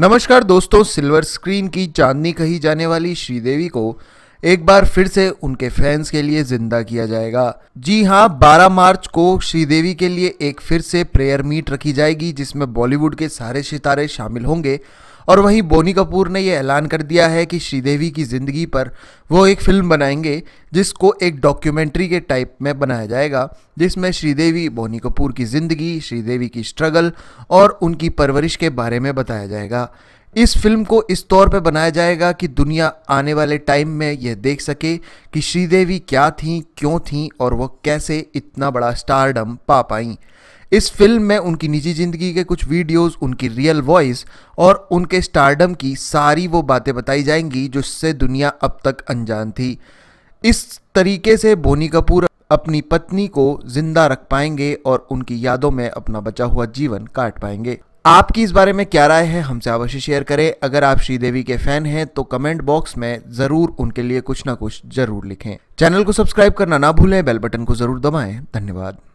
नमस्कार दोस्तों silver screen की चांदनी कही जाने वाली श्रीदेवी को एक बार फिर से उनके फैंस के लिए जिंदा किया जाएगा जी हाँ 12 मार्च को श्रीदेवी के लिए एक फिर से प्रेयर मीट रखी जाएगी जिसमें बॉलीवुड के सारे सितारे शामिल होंगे और वहीं बोनी कपूर ने यह ऐलान कर दिया है कि श्रीदेवी की ज़िंदगी पर वो एक फिल्म बनाएंगे जिसको एक डॉक्यूमेंट्री के टाइप में बनाया जाएगा जिसमें श्रीदेवी बोनी कपूर की ज़िंदगी श्रीदेवी की स्ट्रगल और उनकी परवरिश के बारे में बताया जाएगा इस फिल्म को इस तौर पर बनाया जाएगा कि दुनिया आने वाले टाइम में यह देख सके कि श्रीदेवी क्या थीं क्यों थीं और वह कैसे इतना बड़ा स्टारडम पा पाईं इस फिल्म में उनकी निजी ज़िंदगी के कुछ वीडियोस, उनकी रियल वॉइस और उनके स्टारडम की सारी वो बातें बताई जाएंगी जिससे दुनिया अब तक अनजान थी इस तरीके से बोनी कपूर अपनी पत्नी को जिंदा रख पाएंगे और उनकी यादों में अपना बचा हुआ जीवन काट पाएंगे आपकी इस बारे में क्या राय है हमसे अवश्य शेयर करें अगर आप श्रीदेवी के फैन हैं तो कमेंट बॉक्स में जरूर उनके लिए कुछ ना कुछ जरूर लिखें चैनल को सब्सक्राइब करना ना भूलें बेल बटन को जरूर दबाएं धन्यवाद